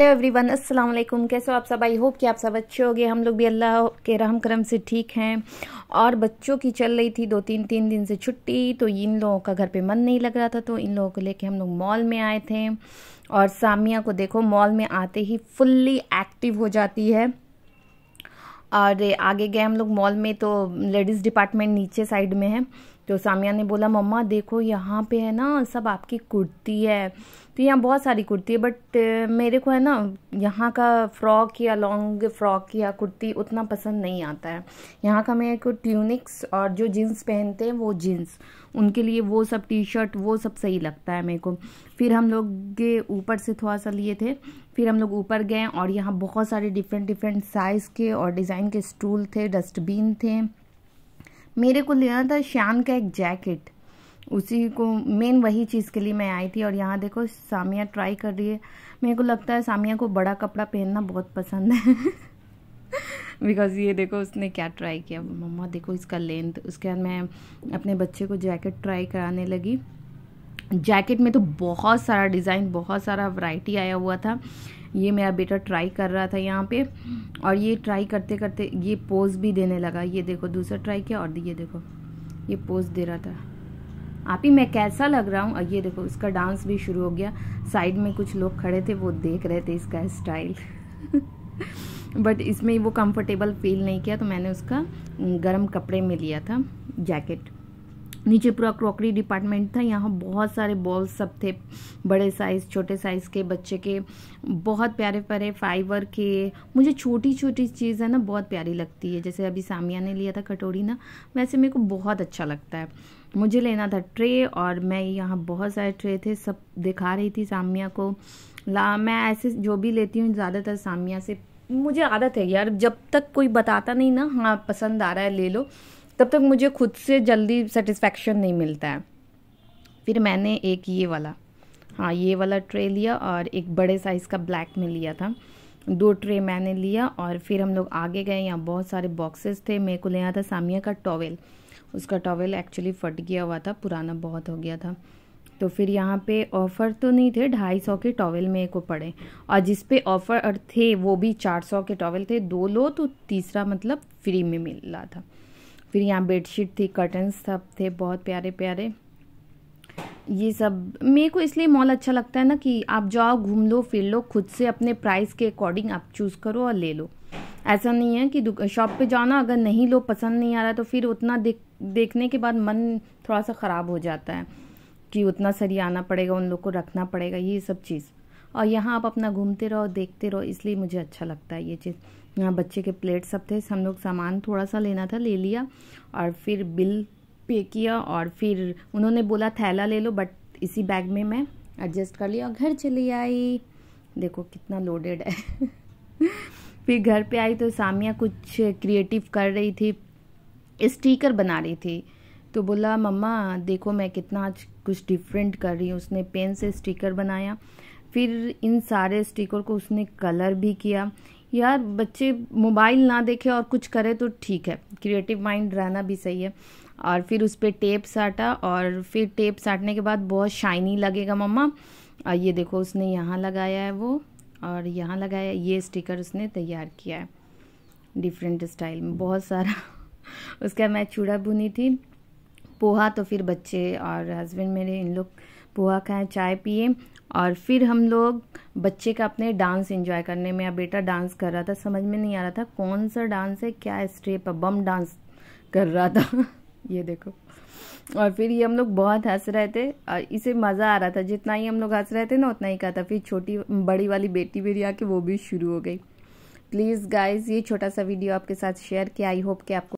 hello everyone अस्सलाम वालेकुम कैसे हो आप सब आई होप कि आप सब अच्छे गए हम लोग भी अल्लाह के रहम करम से ठीक हैं और बच्चों की चल रही थी दो तीन तीन दिन से छुट्टी तो इन लोगों का घर पे मन नहीं लग रहा था तो इन लोगों को लेके हम लोग मॉल में आए थे और सामिया को देखो मॉल में आते ही फुल्ली एक्टिव हो जाती है और आगे गए हम लोग मॉल में तो लेडीज़ डिपार्टमेंट नीचे साइड में है तो सामिया ने बोला मम्मा देखो यहाँ पे है ना सब आपकी कुर्ती है तो यहाँ बहुत सारी कुर्ती है बट मेरे को है ना यहाँ का फ्रॉक या लॉन्ग फ्रॉक या कुर्ती उतना पसंद नहीं आता है यहाँ का मेरे को ट्यूनिक्स और जो जीन्स पहनते हैं वो जीन्स उनके लिए वो सब टी शर्ट वो सब सही लगता है मेरे को फिर हम लोग ऊपर से थोड़ा सा लिए थे फिर हम लोग ऊपर गए और यहाँ बहुत सारे डिफरेंट डिफरेंट साइज़ के और डिज़ाइन के स्टूल थे डस्टबिन थे मेरे को लेना था शान का एक जैकेट उसी को मेन वही चीज़ के लिए मैं आई थी और यहाँ देखो सामिया ट्राई कर रही है मेरे को लगता है सामिया को बड़ा कपड़ा पहनना बहुत पसंद है बिकॉज़ ये देखो उसने क्या ट्राई किया मम्मा देखो इसका लेंथ उसके बाद मैं अपने बच्चे को जैकेट ट्राई कराने लगी जैकेट में तो बहुत सारा डिज़ाइन बहुत सारा वैरायटी आया हुआ था ये मेरा बेटा ट्राई कर रहा था यहाँ पे और ये ट्राई करते करते ये पोज भी देने लगा ये देखो दूसरा ट्राई किया और ये देखो ये पोज दे रहा था आप ही मैं कैसा लग रहा हूँ ये देखो इसका डांस भी शुरू हो गया साइड में कुछ लोग खड़े थे वो देख रहे थे इसका स्टाइल बट इसमें वो कंफर्टेबल फील नहीं किया तो मैंने उसका गर्म कपड़े में लिया था जैकेट नीचे पूरा क्रॉकरी डिपार्टमेंट था यहाँ बहुत सारे बॉल्स सब थे बड़े साइज़ छोटे साइज़ के बच्चे के बहुत प्यारे प्यारे फाइबर के मुझे छोटी छोटी चीज़ है ना बहुत प्यारी लगती है जैसे अभी सामिया ने लिया था कटोरी ना वैसे मेरे को बहुत अच्छा लगता है मुझे लेना था ट्रे और मैं यहाँ बहुत सारे ट्रे थे सब दिखा रही थी सामिया को ला मैं ऐसे जो भी लेती हूँ ज़्यादातर सामिया से मुझे आदत है यार जब तक कोई बताता नहीं ना हाँ पसंद आ रहा है ले लो तब तक मुझे खुद से जल्दी सेटिस्फेक्शन नहीं मिलता है फिर मैंने एक ये वाला हाँ ये वाला ट्रे लिया और एक बड़े साइज़ का ब्लैक में लिया था दो ट्रे मैंने लिया और फिर हम लोग आगे गए यहाँ बहुत सारे बॉक्सेस थे मेरे को ले आया था सामिया का टॉवेल उसका टॉवेल एक्चुअली फट गया हुआ था पुराना बहुत हो गया था तो फिर यहाँ पे ऑफ़र तो नहीं थे ढाई सौ के टॉवेल मेरे को पड़े और जिस पे ऑफ़र थे वो भी चार सौ के टॉवेल थे दो लो तो तीसरा मतलब फ्री में मिल रहा था फिर यहाँ बेडशीट थी कर्टन्स सब थे बहुत प्यारे प्यारे ये सब मेरे को इसलिए मॉल अच्छा लगता है ना कि आप जाओ घूम लो फिर लो खुद से अपने प्राइस के अकॉर्डिंग आप चूज़ करो और ले लो ऐसा नहीं है कि शॉप पे जाओ ना अगर नहीं लो पसंद नहीं आ रहा तो फिर उतना देख देखने के बाद मन थोड़ा सा ख़राब हो जाता है कि उतना सरी आना पड़ेगा उन लोग को रखना पड़ेगा ये सब चीज़ और यहाँ आप अपना घूमते रहो देखते रहो इसलिए मुझे अच्छा लगता है ये चीज़ यहाँ बच्चे के प्लेट सब थे हम लोग सामान थोड़ा सा लेना था ले लिया और फिर बिल पे किया और फिर उन्होंने बोला थैला ले लो बट इसी बैग में मैं एडजस्ट कर लिया और घर चली आई देखो कितना लोडेड है फिर घर पे आई तो सामिया कुछ क्रिएटिव कर रही थी स्टीकर बना रही थी तो बोला मम्मा देखो मैं कितना आज कुछ डिफरेंट कर रही हूँ उसने पेन से स्टिकर बनाया फिर इन सारे स्टिकर को उसने कलर भी किया यार बच्चे मोबाइल ना देखे और कुछ करे तो ठीक है क्रिएटिव माइंड रहना भी सही है और फिर उस पर टेप साटा और फिर टेप साटने के बाद बहुत शाइनी लगेगा मम्मा और ये देखो उसने यहाँ लगाया है वो और यहाँ लगाया ये स्टिकर उसने तैयार किया है डिफरेंट स्टाइल में बहुत सारा उसका मैं चूड़ा भुनी थी पोहा तो फिर बच्चे और हस्बैंड मेरे इन लोग पोहा खाएँ चाय पिए और फिर हम लोग बच्चे का अपने डांस एंजॉय करने में या बेटा डांस कर रहा था समझ में नहीं आ रहा था कौन सा डांस है क्या स्टेप है बम डांस कर रहा था ये देखो और फिर ये हम लोग बहुत हंस रहे थे और इसे मज़ा आ रहा था जितना ही हम लोग हंस रहे थे ना उतना ही कहा था फिर छोटी बड़ी वाली बेटी मेरी आके वो भी शुरू हो गई प्लीज़ गाइज ये छोटा सा वीडियो आपके साथ शेयर किया आई होप कि आपको